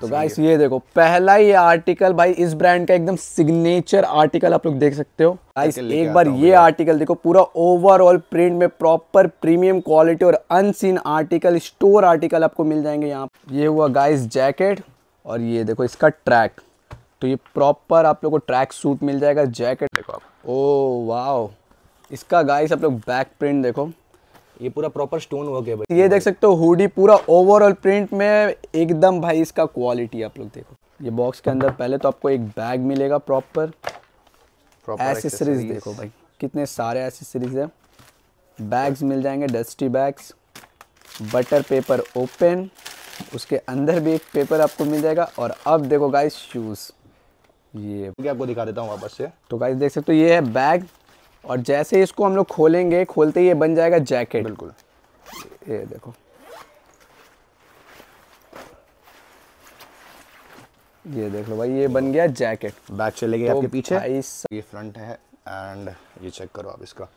तो गाइस ये देखो पहला ही आर्टिकल भाई इस ब्रांड का एकदम सिग्नेचर आर्टिकल आप लोग देख सकते हो गाइस एक बार ये आर्टिकल देखो पूरा ओवरऑल प्रिंट में प्रॉपर प्रीमियम क्वालिटी और अनसीन आर्टिकल स्टोर आर्टिकल आपको मिल जाएंगे यहाँ ये हुआ गाइस जैकेट और ये देखो इसका ट्रैक तो ये प्रॉपर oh, आप लोग को ट्रैक सूट मिल जाएगा जैकेट देखो आप ओ वाह इसका गाइस आप लोग बैक प्रिंट देखो ये पूरा प्रॉपर स्टोन वर्क है भाई ये देख सकते हो हुडी पूरा ओवरऑल प्रिंट में एकदम भाई इसका क्वालिटी आप लोग देखो ये बॉक्स के अंदर पहले तो आपको एक बैग मिलेगा प्रॉपर एसेसरीज देखो भाई कितने सारे एसेसरीज है बैग्स मिल जाएंगे dusty bags butter paper open उसके अंदर भी एक पेपर आपको मिल जाएगा और अब देखो गाइस शूज़ ये आपको दिखा देता हूँ वापस से तो गाइस देख सकते हो तो ये है बैग और जैसे इसको हम लोग खोलेंगे खोलते ही ये बन जाएगा जैकेट बिल्कुल ये देखो ये देख लो भाई ये बन गया जैकेट बैक चले गए तो आपके पीछे ये फ्रंट है एंड ये चेक करो आप इसका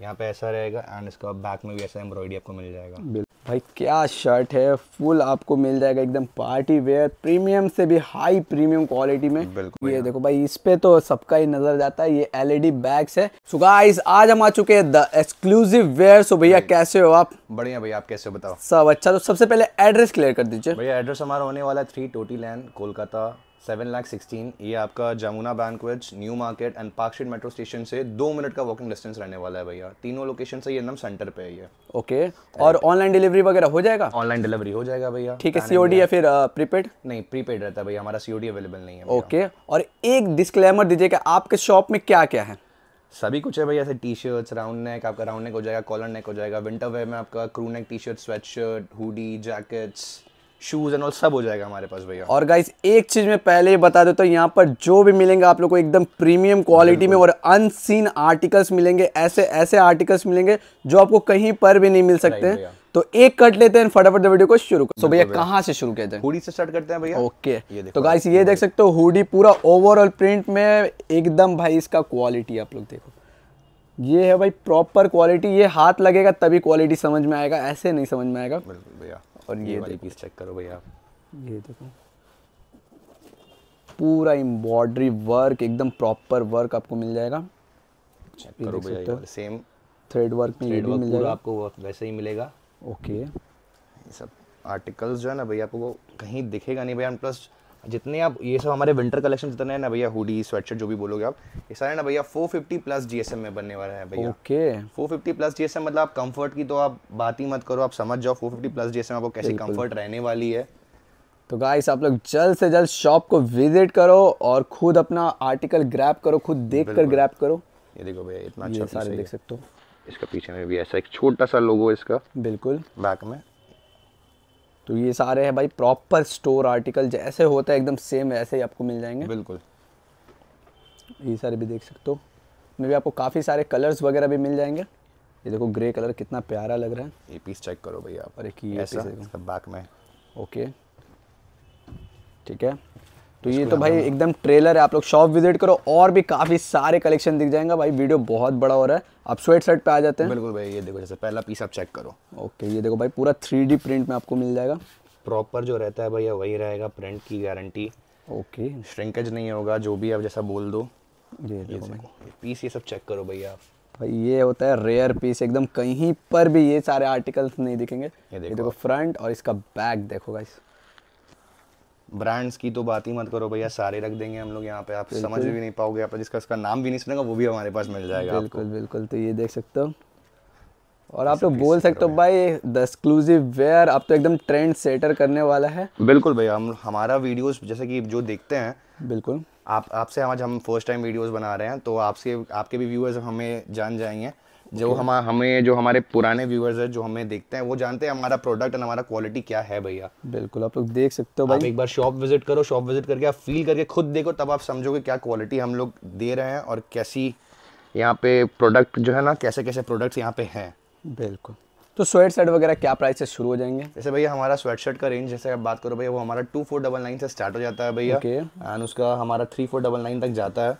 यहाँ पे ऐसा रहेगा एंड इसका बैक में भी ऐसा एम्ब्रॉयडरी आपको मिल जाएगा भाई क्या शर्ट है फुल आपको मिल जाएगा एकदम पार्टी वेयर प्रीमियम से भी हाई प्रीमियम क्वालिटी में बिल्कुल ये देखो भाई इस पे तो सबका ही नजर जाता है ये एलईडी बैग्स है सो गाइस आज हम आ चुके हैं द एक्सक्लूसिव वेयर सो भैया कैसे हो आप बढ़िया भैया आप कैसे हो बताओ सब अच्छा तो सबसे पहले एड्रेस क्लियर कर दीजिए भैया एड्रेस हमारा होने वाला है three Tottee land Kolkata seven lakh sixteen ये आपका जमुना बैंकवेज new market and park street metro station से दो मिनट का वॉकिंग डिस्टेंस रहने वाला है भैया तीनों लोकेशन से ये एकदम सेंटर पे है ये ओके और ऑनलाइन डिलीवरी वगैरह हो जाएगा ऑनलाइन डिलीवरी हो जाएगा भैया ठीक है सीओडी या फिर प्रीपेड uh, नहीं प्रीपेड रहता है भैया हमारा सीओडी अवेलेबल नहीं है ओके और एक डिस्क्लेमर कि आपके शॉप में क्या क्या है सभी कुछ है भैया ऐसे टी शर्ट्स राउंड नेक आपका राउंड नेक हो जाएगा कॉलर नेक हो जाएगा विंटर वेयर में आपका crew neck T shirt sweatshirt hoodie jackets shoes and all सब हो जाएगा हमारे पास भैया और गाइस एक चीज़ में पहले ही बता देता हूँ यहाँ पर जो भी मिलेंगे आप लोग को एकदम प्रीमियम क्वालिटी में और अनसीन आर्टिकल्स मिलेंगे ऐसे ऐसे आर्टिकल्स मिलेंगे जो आपको कहीं पर भी नहीं मिल सकते हैं तो एक कट लेते हैं फटाफट वीडियो को शुरू कर सो भैया कहाँ से शुरू करते हैं हुडी से स्टार्ट करते हैं भैया ओके तो गाइस ये देख सकते हो हुडी पूरा ओवरऑल प्रिंट में एकदम भाई इसका क्वालिटी आप लोग देखो ये है भाई प्रॉपर क्वालिटी ये हाथ लगेगा तभी क्वालिटी समझ में आएगा ऐसे नहीं समझ में आएगा भैया और ये, ये वाली पीस चेक करो भैया ये देखो पूरा एम्ब्रॉयडरी वर्क एकदम प्रॉपर वर्क आपको मिल जाएगा चेक करो भैया सेम थ्रेड वर्क में ये भी मिल जाएगा आपको वैसे ही मिलेगा ओके ये सब आर्टिकल्स जो है ना भैया आपको कहीं दिखेगा नहीं भैया प्लस जितने आप ये सब हमारे विंटर कलेक्शन जितने ना भैया हुडी स्वेटशर्ट जो भी बोलोगे आप ये सारे ना भैया 450 प्लस जीएसएम में बनने वाला है भैया ओके okay. 450 प्लस जीएसएम मतलब आप कंफर्ट की तो आप बात ही मत करो आप समझ जाओ 450 प्लस जीएसएम आपको कैसी कंफर्ट रहने वाली है तो गाइस आप लोग जल्द से जल्द शॉप को विजिट करो और खुद अपना आर्टिकल ग्रैप करो खुद देख कर ग्रैप करो ये देखो भैया इतना अच्छा देख सकते हो इसका पीछे में भी ऐसा एक छोटा सा लोगो इसका बिल्कुल बैक में तो ये सारे हैं भाई प्रॉपर स्टोर आर्टिकल जैसे होता है एकदम सेम वैसे ही आपको मिल जाएंगे बिल्कुल ये सारे भी देख सकते हो इसमें भी आपको काफ़ी सारे कलर्स वगैरह भी मिल जाएंगे ये देखो ग्रे कलर कितना प्यारा लग रहा है ये पीस चेक करो भैया पर एक ही बैक में ओके ठीक है तो ये तो भाई एकदम ट्रेलर है आप लोग शॉप विजिट करो और भी काफी सारे कलेक्शन दिख जाएंगे भाई वीडियो बहुत बड़ा हो रहा है आप स्वेट शर्ट पे आ जाते हैं बिल्कुल भाई ये देखो जैसे पहला पीस आप चेक करो ओके ये देखो भाई पूरा थ्री प्रिंट में आपको मिल जाएगा प्रॉपर जो रहता है भैया वही रहेगा प्रिंट की गारंटी ओके श्रिंकेज नहीं होगा जो भी आप जैसा बोल दो ये देखो भाई पीस ये सब चेक करो भैया आप भाई ये होता है रेयर पीस एकदम कहीं पर भी ये सारे आर्टिकल्स नहीं दिखेंगे ये देखो, ये देखो फ्रंट और इसका बैक देखो भाई ब्रांड्स की तो बात ही मत करो भैया सारे रख देंगे हम लोग यहाँ पे आप समझ भी नहीं पाओगे आप जिसका उसका नाम भी नहीं सुनेगा वो भी हमारे पास मिल जाएगा बिल्कुल बिल्कुल तो ये देख सकते हो और आप तो बोल सकते हो भाई द एक्सक्लूसिव वेयर आप तो एकदम ट्रेंड सेटर करने वाला है बिल्कुल भैया हम हमारा वीडियोस जैसे कि जो देखते हैं बिल्कुल आप आपसे आज हम फर्स्ट टाइम वीडियोस बना रहे हैं तो आपसे आपके भी व्यूअर्स हमें जान जाएंगे जो हम हमें जो हमारे पुराने व्यूअर्स है जो हमें देखते हैं वो जानते हैं हमारा प्रोडक्ट और हमारा क्वालिटी क्या है भैया बिल्कुल आप लोग देख सकते हो भाई एक बार शॉप विजिट करो शॉप विजिट करके आप फील करके खुद देखो तब आप समझोगे क्या क्वालिटी हम लोग दे रहे हैं और कैसी यहाँ पे प्रोडक्ट जो है ना कैसे कैसे प्रोडक्ट्स यहाँ पे हैं बिल्कुल तो स्वेट शर्ट वगैरह क्या प्राइस से शुरू हो जाएंगे जैसे भैया हमारा स्वेट शर्ट का रेंज जैसे आप बात करो भैया वो हमारा टू फोर डबल नाइन से स्टार्ट हो जाता है भैया एंड उसका हमारा थ्री फोर डबल नाइन तक जाता है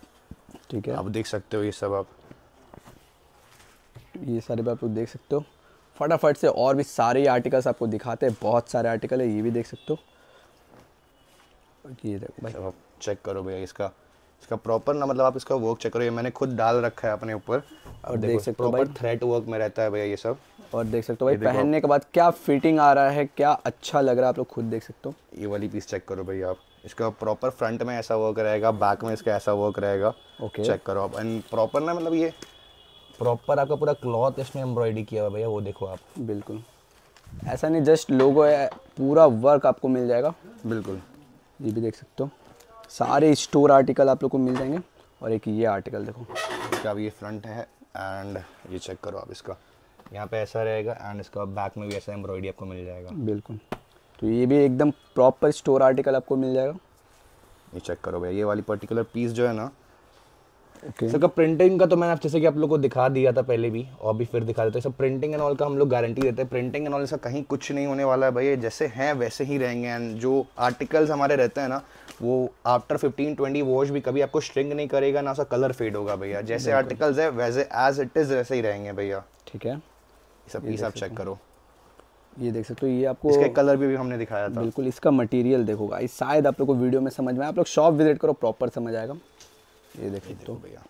ठीक है आप देख सकते हो ये सब आप ये सारे भी आप लोग देख सकते हो फटाफट से और भी सारे आर्टिकल्स आपको दिखाते हैं बहुत सारे आर्टिकल है ये भी देख सकते हो ये देखो भाई आप चेक करो भैया इसका इसका प्रॉपर ना मतलब आप इसका वर्क चेक करो ये मैंने खुद डाल रखा है अपने ऊपर और देख सकते हो भाई थ्रेड वर्क में रहता है भैया ये सब और देख सकते हो भाई पहनने के बाद क्या फिटिंग आ रहा है क्या अच्छा लग रहा है आप लोग खुद देख सकते हो ये वाली पीस चेक करो भैया आप इसका प्रॉपर फ्रंट में ऐसा वर्क रहेगा बैक में इसका ऐसा वर्क रहेगा ओके चेक करो आप एंड प्रॉपर ना मतलब ये प्रॉपर आपका पूरा क्लॉथ इसमें एम्ब्रॉयडरी किया हुआ भैया वो देखो आप बिल्कुल ऐसा नहीं जस्ट लोगो है पूरा वर्क आपको मिल जाएगा बिल्कुल ये भी देख सकते हो सारे स्टोर आर्टिकल आप लोग को मिल जाएंगे और एक ये आर्टिकल देखो अब ये फ्रंट है एंड ये चेक करो आप इसका यहाँ पे ऐसा रहेगा एंड इसका बैक में भी ऐसा एम्ब्रॉयडरी आपको मिल जाएगा बिल्कुल तो ये भी एकदम प्रॉपर स्टोर आर्टिकल आपको मिल जाएगा ये चेक करो भैया ये वाली पर्टिकुलर पीस जो है ना सर का प्रिंटिंग का तो मैंने जैसे कि आप लोग को दिखा दिया था पहले भी और भी फिर दिखा देते हैं सर प्रिंटिंग एंड ऑल का हम लोग गारंटी देते हैं प्रिंटिंग एंड ऑल इसका कहीं कुछ नहीं होने वाला है भैया जैसे हैं वैसे ही रहेंगे एंड जो आर्टिकल्स हमारे रहते हैं ना वो आफ्टर फिफ्टीन ट्वेंटी वॉश भी कभी आपको स्ट्रिंग नहीं करेगा ना उसका कलर फेड होगा भैया जैसे आर्टिकल्स है वैसे एज इट इज वैसे ही रहेंगे भैया ठीक है सब पीस आप चेक करो ये देख सकते हो ये आपको इसके कलर भी, भी हमने दिखाया था बिल्कुल इसका मटेरियल देखोगा शायद आप लोग को वीडियो में समझ में आप लोग शॉप विजिट करो प्रॉपर समझ आएगा ये देखो तो भैया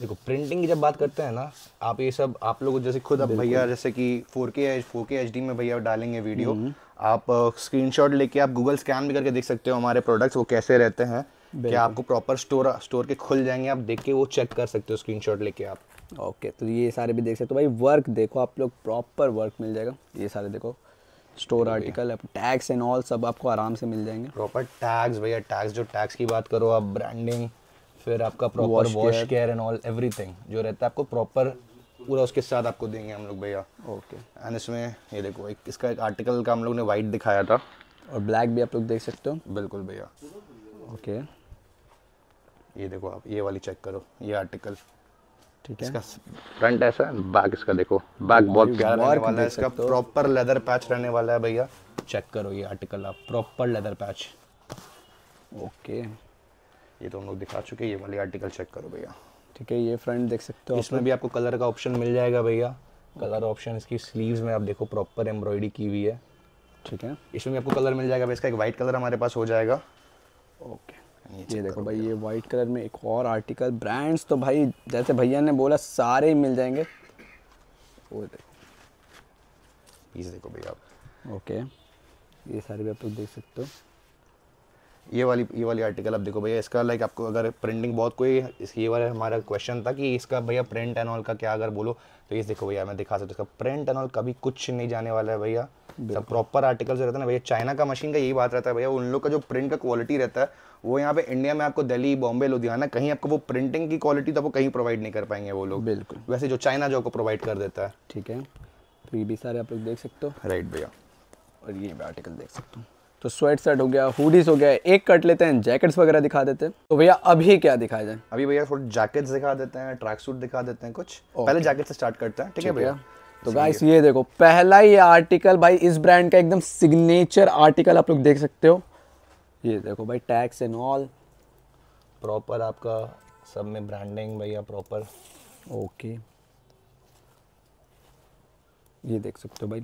देखो प्रिंटिंग की जब बात करते हैं ना आप ये सब आप लोग जैसे खुद अब भैया जैसे कि 4K एच 4K में भैया डालेंगे वीडियो हम्म। आप स्क्रीनशॉट लेके आप गूगल स्कैन भी करके देख सकते हो हमारे प्रोडक्ट्स वो कैसे रहते हैं क्या आपको प्रॉपर स्टोर स्टोर के खुल जाएंगे आप देख के वो चेक कर सकते हो शॉट लेके आप ओके तो ये सारे भी देख सकते हो भाई वर्क देखो आप लोग प्रॉपर वर्क मिल जाएगा ये सारे देखो store article tags and all सब आपको आराम से मिल जाएंगे प्रॉपर टैक्स भैया टैक्स जो टैक्स की बात करो आप ब्रांडिंग फिर आपका proper wash care and all everything जो रहता है आपको प्रॉपर पूरा उसके साथ आपको देंगे हम लोग भैया ओके एंड इसमें ये देखो एक इसका एक आर्टिकल का हम लोग ने वाइट दिखाया था और ब्लैक भी आप लोग देख सकते हो बिल्कुल भैया ओके ये देखो आप ये वाली चेक करो ये आर्टिकल ठीक है इसका फ्रंट ऐसा बैक इसका देखो बैक बहुत प्यारा वाला है इसका प्रॉपर लेदर पैच रहने वाला है भैया चेक करो ये आर्टिकल आप प्रॉपर लेदर पैच ओके ये तो हम लोग दिखा चुके हैं ये वाली आर्टिकल चेक करो भैया ठीक है ये फ्रंट देख सकते हो इसमें भी आपको कलर का ऑप्शन मिल जाएगा भैया कलर ऑप्शन इसकी स्लीव्स में आप देखो प्रॉपर एम्ब्रॉयडरी की हुई है ठीक है इसमें भी आपको कलर मिल जाएगा भैया इसका एक वाइट कलर हमारे पास हो जाएगा ओके ये, देखो भाई ये वाइट कलर में एक और आर्टिकल ब्रांड्स तो भाई जैसे भैया ने बोला सारे ही मिल जाएंगे वो देखो पीस देखो भैया आप ओके ये सारे भी आप तो देख सकते हो ये वाली ये वाली आर्टिकल आप देखो भैया इसका लाइक आपको अगर प्रिंटिंग बहुत कोई ये वाला हमारा क्वेश्चन था कि इसका भैया प्रिंट एंड ऑल का क्या अगर बोलो तो ये देखो भैया मैं दिखा सकता हूँ इसका प्रिंट एंड ऑल कभी कुछ नहीं जाने वाला है भैया प्रॉपर आर्टिकल जो रहता है ना भैया चाइना का मशीन का यही बात रहता है भैया उन लोग का जो प्रिंट का क्वालिटी रहता है वो यहाँ पे इंडिया में आपको दिल्ली बॉम्बे लुधियाना कहीं आपको वो प्रिंटिंग की क्वालिटी तो आपको कहीं प्रोवाइड नहीं कर पाएंगे वो लोग बिल्कुल वैसे जो चाइना जो आपको प्रोवाइड कर देता है ठीक है तो ये भी सारे आप लोग देख सकते हो राइट भैया और ये भी आर्टिकल देख सकते हो तो स्वेट शर्ट हो गया हुडीज हो गया एक कट लेते हैं जैकेट्स वगैरह दिखा देते हैं तो भैया अभी क्या दिखाया जाए अभी भैया थोड़ा जैकेट्स दिखा देते हैं ट्रैक सूट दिखा देते हैं कुछ पहले जैकेट से स्टार्ट करते हैं ठीक है भैया तो गाइस ये देखो पहला ये आर्टिकल भाई इस ब्रांड का एकदम सिग्नेचर आर्टिकल आप लोग देख सकते हो ये देखो भाई टैक्स एंड ऑल प्रॉपर आपका सब में ब्रांडिंग भैया प्रॉपर ओके ये देख सकते हो भाई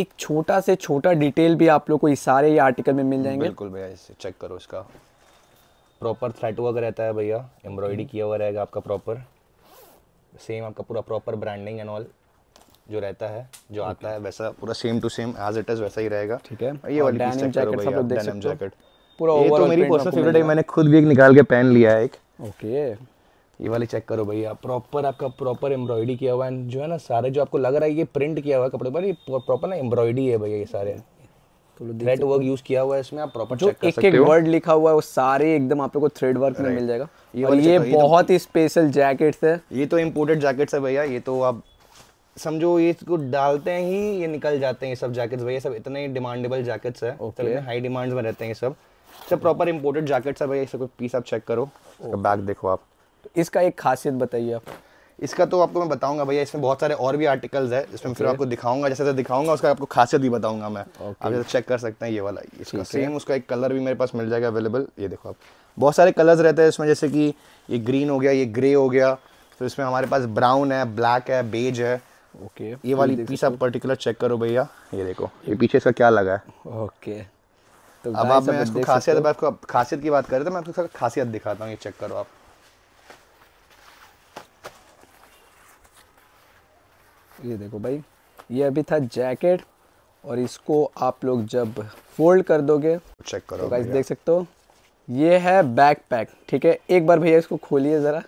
एक छोटा से छोटा डिटेल भी आप लोग को सारे या आर्टिकल में मिल जाएंगे बिल्कुल भैया इसे चेक करो इसका प्रॉपर थ्रेट वर्क रहता है भैया एम्ब्रॉयडरी किया हुआ रहेगा आपका प्रॉपर सेम आपका पूरा प्रॉपर ब्रांडिंग एंड ऑल जो रहता है जो okay. आता है वैसा पूरा same to same as it is वैसा ही रहेगा ठीक है ये वाली डेनिम जैकेट सब लोग देख सकते हो पूरा ओवरऑल तो मेरी पर्सनल फेवरेट है मैंने खुद भी एक निकाल के पहन लिया है एक ओके ये वाली चेक करो भैया प्रॉपर आपका प्रॉपर एम्ब्रॉयडरी किया हुआ है जो है ना सारे जो आपको लग रहा है ये प्रिंट किया हुआ है कपड़े पर ये प्रॉपर ना एम्ब्रॉयडरी है भैया ये सारे थ्रेड वर्क यूज किया हुआ है इसमें आप प्रॉपर चेक कर जो एक एक वर्ड लिखा हुआ है वो सारे एकदम आप लोग को थ्रेड वर्क में मिल जाएगा ये और ये तो बहुत ही स्पेशल जैकेट्स है ये तो इम्पोर्टेड जैकेट्स है भैया ये तो आप समझो ये इसको डालते हैं ही ये निकल जाते हैं ये सब जैकेट्स भैया सब इतने डिमांडेबल जैकेट्स है okay. हाई डिमांड्स में रहते हैं ये सब सब प्रॉपर इम्पोर्टेड जैकेट्स है भैया इसका कोई पीस आप चेक करो इसका बैग देखो आप तो इसका एक खासियत बताइए आप इसका तो आपको मैं बताऊंगा भैया इसमें बहुत सारे और भी आर्टिकल्स है जिसमें okay. फिर आपको दिखाऊंगा जैसे जैसे दिखाऊंगा उसका आपको खासियत भी बताऊंगा मैं आप जैसे चेक कर सकते हैं ये वाला इसका सेम उसका एक कलर भी मेरे पास मिल जाएगा अवेलेबल ये देखो आप बहुत सारे कलर्स रहते हैं इसमें जैसे कि ये ग्रीन हो गया ये ग्रे हो गया फिर तो इसमें हमारे पास ब्राउन है ब्लैक है बेज है ओके ये वाली पीस आप पर्टिकुलर चेक करो भैया ये देखो ये पीछे इसका क्या लगा है ओके तो अब आप मैं इसको खासियत आपको खासियत की बात कर करें तो मैं आपको इसका खासियत दिखाता हूँ ये चेक करो आप ये देखो भाई ये अभी था जैकेट और इसको आप लोग जब फोल्ड कर दोगे चेक करो तो देख सकते हो ये है बैक पैक ठीक है एक बार भैया इसको खोलिए ज़रा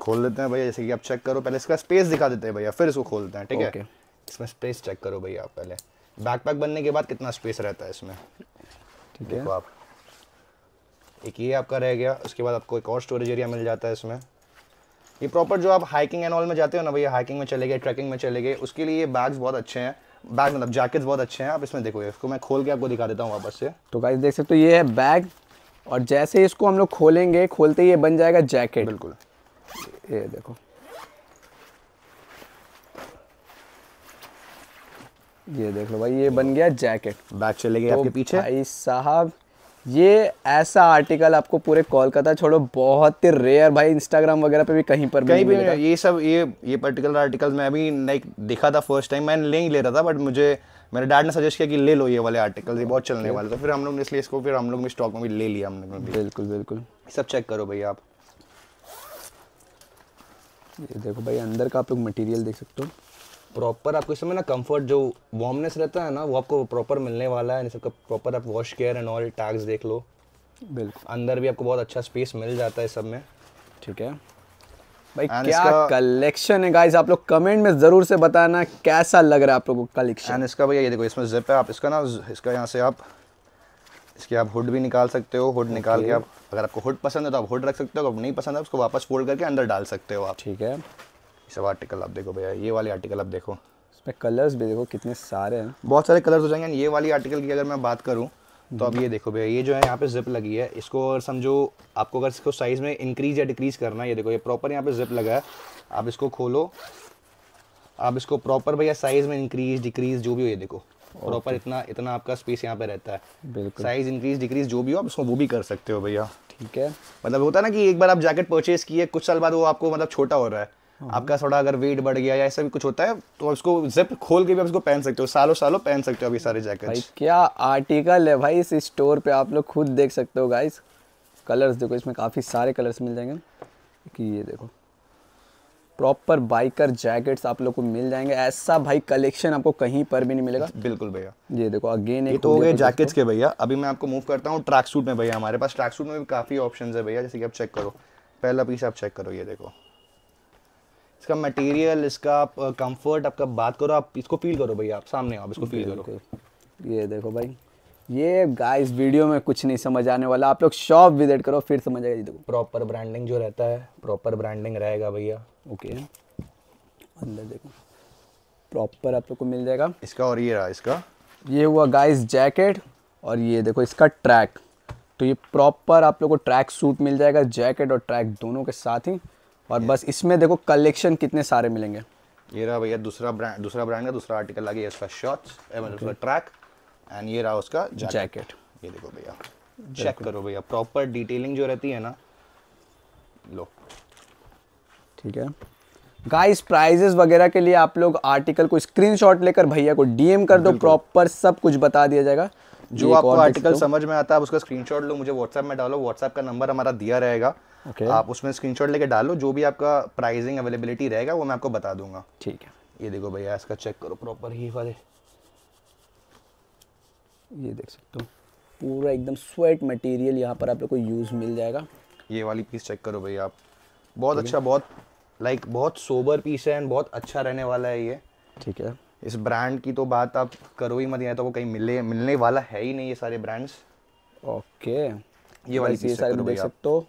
खोल देते हैं भैया जैसे कि आप चेक करो पहले इसका स्पेस दिखा देते हैं भैया फिर इसको खोलते हैं ठीक है okay. इसमें स्पेस चेक करो भैया आप पहले बैकपैक बनने के बाद कितना स्पेस रहता है इसमें ठीक है आप एक ये आपका रह गया उसके बाद आपको एक और स्टोरेज एरिया मिल जाता है इसमें ये प्रॉपर जो आप हाइकिंग एंड ऑल में जाते हो ना भैया हाइकिंग में चले गए ट्रैकिंग में चले गए उसके लिए ये बैग्स बहुत अच्छे हैं बैग मतलब जैकेट्स बहुत अच्छे हैं आप इसमें देखो इसको मैं खोल के आपको दिखा देता हूँ वापस से तो गाइस देख सकते हो ये है बैग और जैसे इसको हम लोग खोलेंगे खोलते ही ये बन जाएगा जैकेट बिल्कुल ये देखो ये देख लो भाई ये बन गया जैकेट बैग चले गए तो आपके पीछे भाई साहब ये ऐसा आर्टिकल आपको पूरे कोलकाता छोड़ो बहुत ही रेयर भाई इंस्टाग्राम वगैरह पे भी कहीं पर कहीं भी, भी ये सब ये ये पर्टिकुलर आर्टिकल मैं अभी लाइक देखा था फर्स्ट टाइम मैं ले ही ले रहा था बट मुझे मेरे डैड ने सजेस्ट किया कि ले लो ये वाले आर्टिकल ये बहुत चलने वाले तो फिर हम लोग ने इसलिए इसको फिर हम लोग ने स्टॉक में भी ले लिया हमने बिल्कुल बिल्कुल सब चेक करो भैया आप ये देखो भाई अंदर का आप लोग मटेरियल देख सकते हो प्रॉपर आपको इसमें ना कंफर्ट जो वार्मनेस रहता है ना वो आपको प्रॉपर मिलने वाला है सबका प्रॉपर आप wash care and all tags देख लो बिल्कुल अंदर भी आपको बहुत अच्छा स्पेस मिल जाता है सब में ठीक है भाई and क्या कलेक्शन है गाइस आप लोग कमेंट में ज़रूर से बताना कैसा लग रहा है आप लोगों को कलेक्शन इसका भैया ये देखो इसमें जिप है आप इसका ना इसका यहाँ से आप इसके आप हुड भी निकाल सकते हो हुड निकाल के आप अगर आपको हुड पसंद है तो आप हुड रख सकते हो अगर नहीं पसंद है उसको वापस फोल्ड करके अंदर डाल सकते हो आप ठीक है सब आर्टिकल आप देखो भैया ये वाले आर्टिकल आप देखो इसमें कलर्स भी देखो कितने सारे हैं बहुत सारे कलर्स हो जाएंगे ये वाली आर्टिकल की अगर मैं बात करूँ तो अब ये देखो भैया ये जो है यहाँ पे जिप लगी है इसको और समझो आपको अगर इसको साइज़ में इंक्रीज या डिक्रीज करना है ये देखो ये प्रॉपर यहाँ पे जिप लगा है आप इसको खोलो आप इसको प्रॉपर भैया साइज़ में इंक्रीज डिक्रीज जो भी हो ये देखो प्रॉपर इतना इतना आपका स्पेस यहाँ पे रहता है साइज इंक्रीज डिक्रीज जो भी हो आप उसको वो भी कर सकते हो भैया ठीक है मतलब होता है ना कि एक बार आप जैकेट परचेज किए कुछ साल बाद वो आपको मतलब छोटा हो रहा है हाँ। आपका थोड़ा अगर वेट बढ़ गया या ऐसा भी कुछ होता है तो उसको जिप खोल के भी आप पहन सकते हो सालों सालों पहन सकते हो अभी सारे जैकेट क्या आर्टिकल है भाई इस स्टोर पे आप लोग खुद देख सकते हो गाइस कलर्स देखो इसमें काफ़ी सारे कलर्स मिल जाएंगे कि ये देखो प्रॉपर बाइकर जैकेट्स आप लोग को मिल जाएंगे ऐसा भाई कलेक्शन आपको कहीं पर भी नहीं मिलेगा बिल्कुल भैया ये देखो अगेन एक तो हो गए जैकेट्स तो के भैया अभी मैं आपको मूव करता हूँ ट्रैक सूट में भैया हमारे पास ट्रैक सूट में भी काफ़ी ऑप्शन है भैया जैसे कि आप चेक करो पहला पीस आप चेक करो ये देखो इसका मटेरियल इसका कंफर्ट आपका बात करो आप इसको फील करो भैया आप सामने आप इसको फील करो ये देखो भाई ये गाइस वीडियो में कुछ नहीं समझ आने वाला आप लोग शॉप विजिट करो फिर समझ आएगा देखो प्रॉपर ब्रांडिंग जो रहता है प्रॉपर ब्रांडिंग रहेगा भैया ओके अंदर देखो प्रॉपर आप लोग को मिल जाएगा इसका और ये रहा इसका ये हुआ गाइस जैकेट और ये देखो इसका ट्रैक तो ये प्रॉपर आप लोग को ट्रैक सूट मिल जाएगा जैकेट और ट्रैक दोनों के साथ ही और बस इसमें देखो कलेक्शन कितने सारे मिलेंगे ये रहा भैया दूसरा ब्रांड दूसरा ब्रांड का दूसरा आर्टिकल आ गया इसका शॉर्ट्स एवं ट्रैक एंड ये रहा उसका जैकेट ये देखो भैया चेक करो भैया प्रॉपर डिटेलिंग जो रहती है ना लो ठीक है गाइस प्राइजेस वगैरह के लिए आप लोग आर्टिकल को स्क्रीनशॉट लेकर भैया को डीएम कर दो प्रॉपर सब कुछ बता दिया जाएगा जो आपको आर्टिकल समझ में आता है उसका स्क्रीनशॉट लो मुझे व्हाट्सएप में डालो व्हाट्सएप का नंबर हमारा दिया रहेगा okay. आप उसमें स्क्रीनशॉट लेकर डालो जो भी आपका प्राइसिंग अवेलेबिलिटी रहेगा वो मैं आपको बता दूंगा ठीक है ये देखो भैया इसका चेक करो प्रॉपर ही वाले ये देख सकते हो पूरा एकदम स्वेट मटेरियल यहाँ पर आप लोग को यूज़ मिल जाएगा ये वाली पीस चेक करो भाई आप बहुत अच्छा बहुत लाइक like, बहुत सोबर पीस है एंड बहुत अच्छा रहने वाला है ये ठीक है इस ब्रांड की तो बात आप करो ही मत यहाँ तो वो कहीं मिले मिलने वाला है ही नहीं ये सारे ब्रांड्स ओके ये वाली पीस देख सकते हो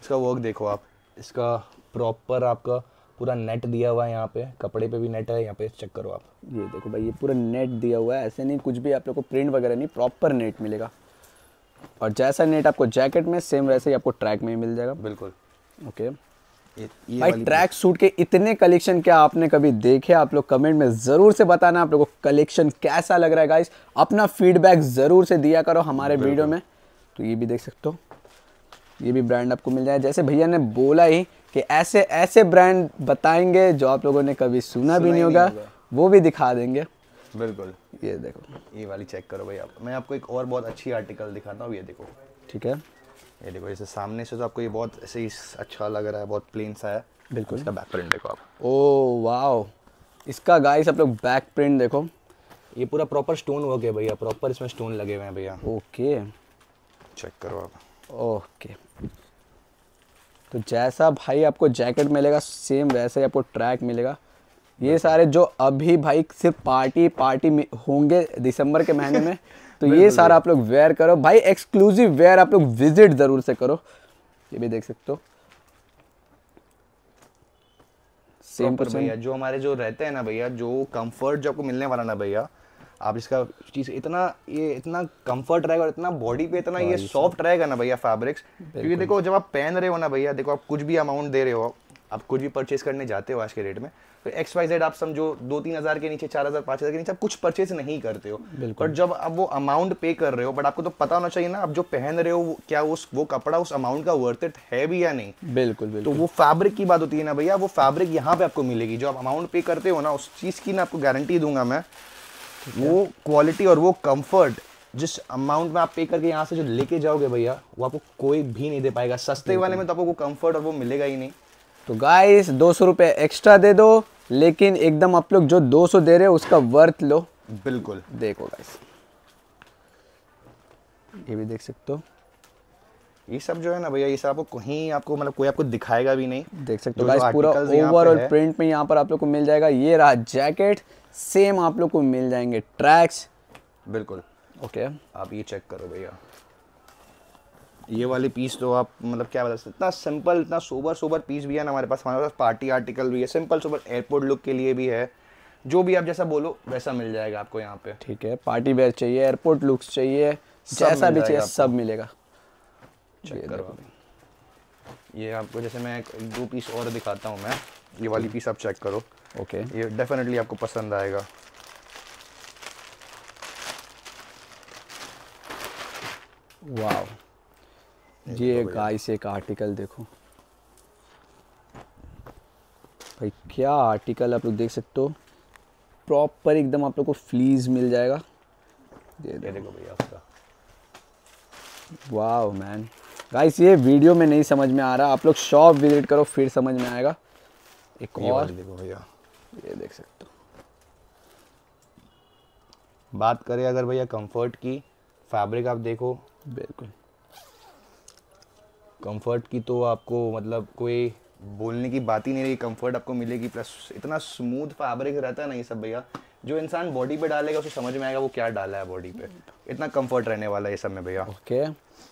इसका वर्क देखो आप इसका प्रॉपर आपका पूरा नेट दिया हुआ है यहाँ पे कपड़े पे भी नेट है यहाँ पे चेक करो आप ये देखो भाई ये पूरा नेट दिया हुआ है ऐसे नहीं कुछ भी आप लोग को प्रिंट वगैरह नहीं प्रॉपर नेट मिलेगा और जैसा नेट आपको जैकेट में सेम वैसे ही आपको ट्रैक में ही मिल जाएगा बिल्कुल ओके ये भाई ट्रैक सूट के इतने कलेक्शन क्या आपने कभी देखे आप लोग कमेंट में ज़रूर से बताना आप लोगों को कलेक्शन कैसा लग रहा है गाइस अपना फीडबैक ज़रूर से दिया करो हमारे वीडियो में तो ये भी देख सकते हो ये भी ब्रांड आपको मिल जाए जैसे भैया ने बोला ही कि ऐसे ऐसे ब्रांड बताएंगे जो आप लोगों ने कभी सुना भी नहीं होगा वो भी दिखा देंगे बिल्कुल ये देखो ये वाली चेक करो भाई आप मैं आपको एक और बहुत अच्छी आर्टिकल दिखाता हूँ ये देखो ठीक है ये देखो जैसे सामने से तो आपको ये बहुत ऐसे अच्छा लग रहा है बहुत प्लेन सा है बिल्कुल इसका बैक प्रिंट देखो आप ओ वाओ इसका गाइस आप लोग बैक प्रिंट देखो ये पूरा प्रॉपर स्टोन वर्क है भैया प्रॉपर इसमें स्टोन लगे हुए हैं भैया ओके चेक करो आप ओके तो जैसा भाई आपको जैकेट मिलेगा सेम वैसा ही आपको ट्रैक मिलेगा ये सारे जो अभी भाई सिर्फ पार्टी पार्टी में होंगे दिसंबर के महीने में तो ये सारा आप लोग वेयर करो भाई एक्सक्लूसिव वेयर आप लोग विजिट ज़रूर से करो ये भी देख सकते हो सेम भैया जो हमारे जो रहते हैं ना भैया जो कंफर्ट जो आपको मिलने वाला ना भैया आप इसका चीज़ इतना ये इतना कंफर्ट रहेगा और इतना बॉडी पे इतना ये सॉफ्ट रहेगा ना भैया फैब्रिक्स क्योंकि देखो जब आप पहन रहे हो ना भैया देखो आप कुछ भी अमाउंट दे रहे हो आप कुछ भी परचेज करने जाते हो आज के रेट में तो एक्स वाई जेड आप समझो दो तीन हज़ार के नीचे चार हज़ार पांच हज़ार के नीचे आप कुछ परचेज नहीं करते हो बट जब आप वो अमाउंट पे कर रहे हो बट आपको तो पता होना चाहिए ना आप जो पहन रहे हो क्या उस वो कपड़ा उस अमाउंट का वर्थ इट है भी या नहीं बिल्कुल तो बिल्कुल तो वो फैब्रिक की बात होती है ना भैया वो फैब्रिक यहाँ पे आपको मिलेगी जो आप अमाउंट पे करते हो ना उस चीज़ की ना आपको गारंटी दूंगा मैं वो क्वालिटी और वो कंफर्ट जिस अमाउंट में आप पे करके यहाँ से जो लेके जाओगे भैया वो आपको कोई भी नहीं दे पाएगा सस्ते वाले में तो आपको कंफर्ट और वो मिलेगा ही नहीं तो गाइस दो सौ रुपये एक्स्ट्रा दे दो लेकिन एकदम आप लोग जो दो सौ दे रहे हो उसका वर्थ लो बिल्कुल देखो गाइस ये भी देख सकते हो ये सब जो है ना भैया ये सब आपको कहीं आपको मतलब कोई आपको दिखाएगा भी नहीं देख सकते तो हो पूरा ओवरऑल प्रिंट में यहाँ पर आप लोग को मिल जाएगा ये रहा जैकेट सेम आप लोग को मिल जाएंगे ट्रैक्स बिल्कुल ओके आप ये चेक करो भैया ये वाली पीस तो आप मतलब क्या बता सकते इतना सिंपल इतना सोबर सोबर पीस भी है ना हमारे पास हमारे पास पार्टी आर्टिकल भी है सिंपल सोबर एयरपोर्ट लुक के लिए भी है जो भी आप जैसा बोलो वैसा मिल जाएगा आपको यहाँ पे ठीक है पार्टी वेयर चाहिए एयरपोर्ट लुक्स चाहिए जैसा भी चाहिए सब मिलेगा चेक करो ये आपको जैसे मैं दो पीस और दिखाता हूँ मैं ये वाली पीस आप चेक करो ओके okay. ये डेफिनेटली आपको पसंद आएगा वाह ये गाइस एक आर्टिकल देखो भाई क्या आर्टिकल आप लोग देख सकते हो प्रॉपर एकदम आप लोग को फ्लीज मिल जाएगा ये देखो भैया आपका वाह मैन गाइस ये वीडियो में नहीं समझ में आ रहा आप लोग शॉप विजिट करो फिर समझ में आएगा एक और देखो भैया ये देख सकते हो बात करें अगर भैया कंफर्ट की फैब्रिक आप देखो बिल्कुल कंफर्ट की तो आपको मतलब कोई बोलने की बात ही नहीं रही कंफर्ट आपको मिलेगी प्लस इतना स्मूथ फैब्रिक रहता है ना ये सब भैया जो इंसान बॉडी पे डालेगा उसे समझ में आएगा वो क्या डाला है बॉडी पे इतना कंफर्ट रहने वाला है ये सब में भैया ओके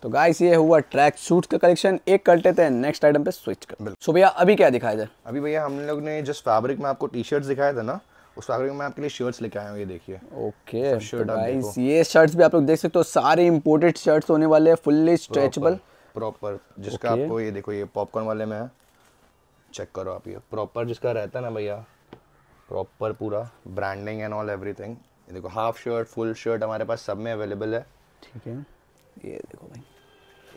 तो गाइस ये हुआ ट्रैक सूट का कलेक्शन एक कर लेते हैं नेक्स्ट आइटम पे स्विच कर सो भैया अभी क्या दिखाया जाए अभी भैया हम लोग ने जिस फैब्रिक में आपको टी शर्ट दिखाया था ना उस फैब्रिक में आपके लिए शर्ट्स लेके आया हूँ ये देखिए ओके शर्ट गाइस ये शर्ट्स भी आप लोग देख सकते हो सारे इम्पोर्टेड शर्ट्स होने वाले हैं फुल्ली स्ट्रेचेबल प्रॉपर जिसका आपको ये देखो ये पॉपकॉर्न वाले में है चेक करो आप ये प्रॉपर जिसका रहता है ना भैया प्रॉपर पूरा ब्रांडिंग एंड ऑल एवरीथिंग ये देखो हाफ शर्ट फुल शर्ट हमारे पास सब में अवेलेबल है ठीक है ये देखो भाई